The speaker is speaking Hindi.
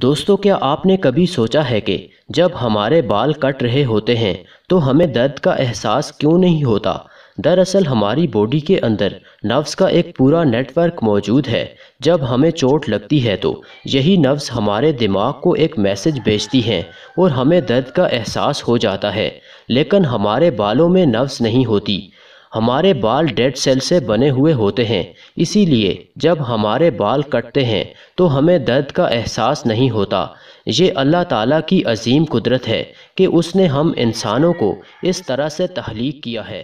दोस्तों क्या आपने कभी सोचा है कि जब हमारे बाल कट रहे होते हैं तो हमें दर्द का एहसास क्यों नहीं होता दरअसल हमारी बॉडी के अंदर नर्व्स का एक पूरा नेटवर्क मौजूद है जब हमें चोट लगती है तो यही नर्व्स हमारे दिमाग को एक मैसेज भेजती हैं और हमें दर्द का एहसास हो जाता है लेकिन हमारे बालों में नर्व्स नहीं होती हमारे बाल डेड सेल से बने हुए होते हैं इसीलिए जब हमारे बाल कटते हैं तो हमें दर्द का एहसास नहीं होता ये अल्लाह ताला की अजीम कुदरत है कि उसने हम इंसानों को इस तरह से तहलीक किया है